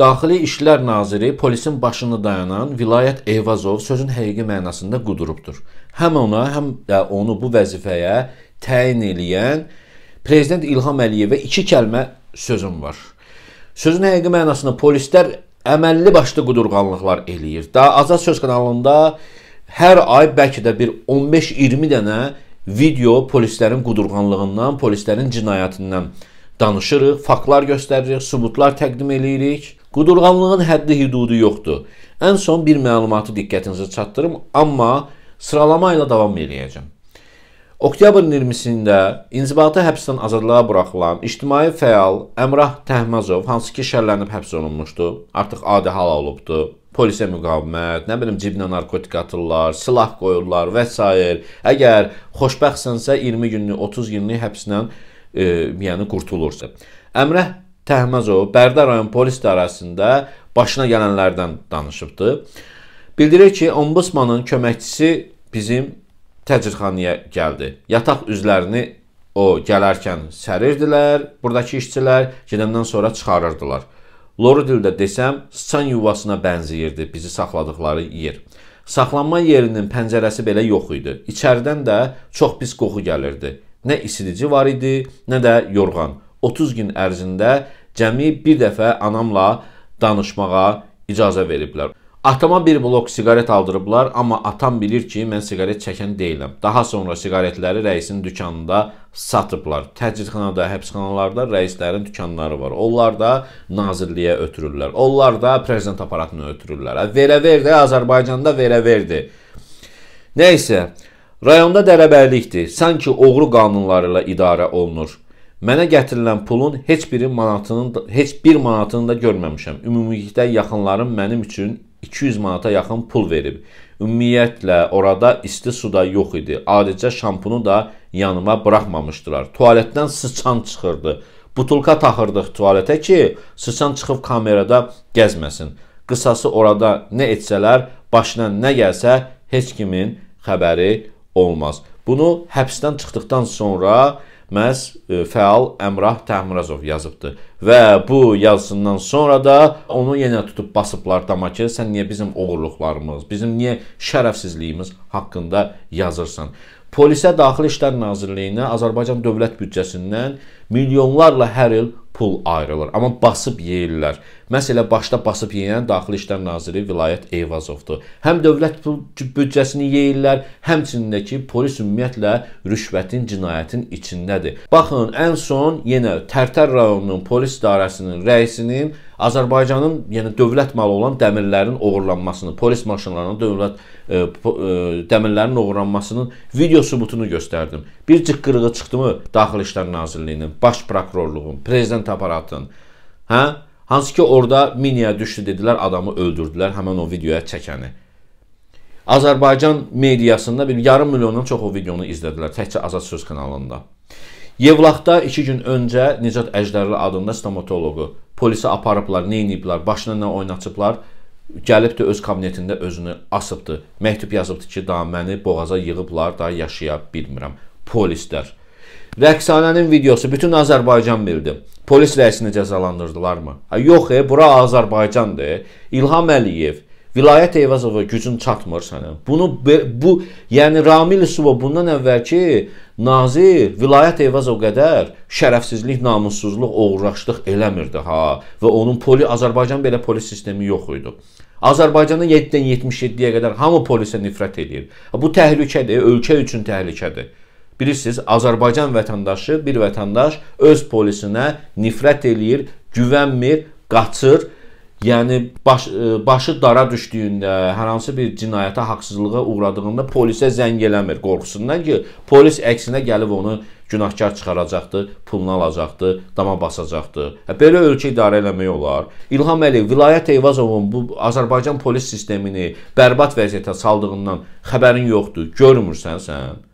Daxili İşlər Naziri polisin başını dayanan Vilayət Eyvazov sözün həqiqi mənasında qudurubdur. Həm ona, həm də onu bu vəzifəyə təyin eləyən prezident İlham Əliyevə iki kəlmə sözüm var. Sözün həqiqi mənasını polislər əməlli başlı qudurğanlıqlar eləyir. Daha Azad söz kanalında hər ay bəlkə də bir 15-20 dənə video polislərin qudurğanlığından, polislərin cinayətindən danışırıq, faktlar göstəririk, sübutlar təqdim eləyirik. Qudurğanlığın həddi-hüdudu yoxdur. Ən son bir məlumatı diqqətinizə çatdırım, amma sıralama ilə davam eləyəcəm. Oktyabrın 20-sində inzibati həbsdən azadlığa buraxılan ictimai fəal Əmrah Təhməzov, hansı ki şərlənib həbs olunmuşdu, artıq adi hal olubdu. Polisə müqavimət, nə bilim cibinə narkotik atırlar, silah qoyurlar və s. Əgər xoşbəxtsənsə 20 günlük, 30 günlük həbsdən e, yəni qurtulursa. Əmrah Təhməzov Bərdə rayon polis idarəsində başına gələnlərdən danışıbdı. Bildirir ki, ombudsmanın köməkçisi bizim təcridxanaya gəldi. Yataq üzlərini o gələrkən sərirdilər, buradakı işçilər gedəndən sonra çıxarırdılar. Loru dildə desəm, sıçan yuvasına bənzəyirdi bizi saxladıqları yer. Saxlanma yerinin pəncərəsi belə yox idi. İçəridən də çox pis qoxu gəlirdi. Nə isidici var idi, nə də yorğan. 30 gün ərzində cəmi bir dəfə anamla danışmağa icazə veriblər. Atama bir blok siqaret aldırıblar, amma atam bilir ki, mən siqaret çəkən deyiləm. Daha sonra siqaretləri rəisin dükanında satıblar. Təcridxanada, həbsxanalarda rəislərin dükanları var. Onlar da nazirliyə ötürürlər. Onlar da prezident aparatına ötürürlər. Hə, verə-verdi, Azərbaycanda verə-verdi. Nə isə, rayonda dərəbərlikdir. Sanki oğru qanunları ilə idarə olunur. Mənə gətirilən pulun heç biri manatının heç bir manatını da görməmişəm. Ümumilikdə yaxınlarım mənim üçün 200 manata yaxın pul verib. Ümumiyyətlə orada isti su da yox idi. Adicə şampunu da yanıma buraxmamışdılar. Tualetdən sıçan çıxırdı. Butulka taxırdıq tualetə ki, sıçan çıxıb kamerada gəzməsin. Qısası orada nə etsələr, başına nə gəlsə heç kimin xəbəri olmaz. Bunu həbsdən çıxdıqdan sonra məhz e, fəal Əmrah Təmirazov yazıbdı. Və bu yazısından sonra da onu yenə tutub basıblar dama ki, sən niyə bizim oğurluqlarımız, bizim niyə şərəfsizliyimiz haqqında yazırsan? Polisə Daxili İşlər Nazirliyinə Azərbaycan dövlət büdcəsindən milyonlarla hər il pul ayrılır. Amma basıb yeyirlər. Məsələ başda basıb yeyən Daxili İşlər Naziri Vilayət Eyvazovdur. Həm dövlət büdcəsini yeyirlər, həmçinin də ki, polis ümumiyyətlə rüşvətin, cinayətin içindədir. Baxın, ən son yenə Tərtər rayonunun polis idarəsinin rəisinin Azərbaycanın yəni dövlət malı olan dəmirlərin oğurlanmasını, polis maşınlarının dövlət e, e, dəmirlərinin oğurlanmasının video sübutunu göstərdim. Bir cıqqırığı çıxdımı Daxili İşlər Nazirliyinin, Baş Prokurorluğun, Prezident aparatının. Hə? Hansı ki orada miniyə düşdü dedilər, adamı öldürdülər həmin o videoya çəkəni. Azərbaycan mediasında bir yarım milyondan çox o videonu izlədilər təkcə Azad Söz kanalında. Yevlaxda 2 gün öncə Nicat Əjdərli adında stomatoloqu polisə aparıblar, nə ediblər, başına nə oynatıblar, gəlib də öz kabinetində özünü asıbdı. Məktub yazıbdı ki, da məni boğaza yığıblar, da yaşaya bilmirəm polislər. Rəqsanənin videosu bütün Azərbaycan bildi. Polis rəisini cəzalandırdılarmı? Ha yox, e, bura Azərbaycandır. İlham Əliyev, Vilayət Eyvazova gücün çatmır sənə. Bunu bu, yəni Ramil Üsubov bundan əvvəlki nazir Vilayət Eyvazov qədər şərəfsizlik, namussuzluq, oğurlaşdıq eləmirdi ha və onun poli Azərbaycan belə polis sistemi yox idi. Azərbaycanda 7-dən 77-yə qədər hamı polisə nifrət eləyir. Bu təhlükədir, ölkə üçün təhlükədir bilirsiniz, Azərbaycan vətəndaşı, bir vətəndaş öz polisinə nifrət eləyir, güvənmir, qaçır. Yəni baş, e, başı dara düşdüyündə, hər hansı bir cinayətə, haqsızlığa uğradığında polisə zəng eləmir qorxusundan ki, polis əksinə gəlib onu günahkar çıxaracaqdı, pulunu alacaqdı, dama basacaqdı. Hə, belə ölkə idarə eləmək olar. İlham Əliyev vilayət Eyvazovun bu Azərbaycan polis sistemini bərbad vəziyyətə saldığından xəbərin yoxdur. Görmürsən sən?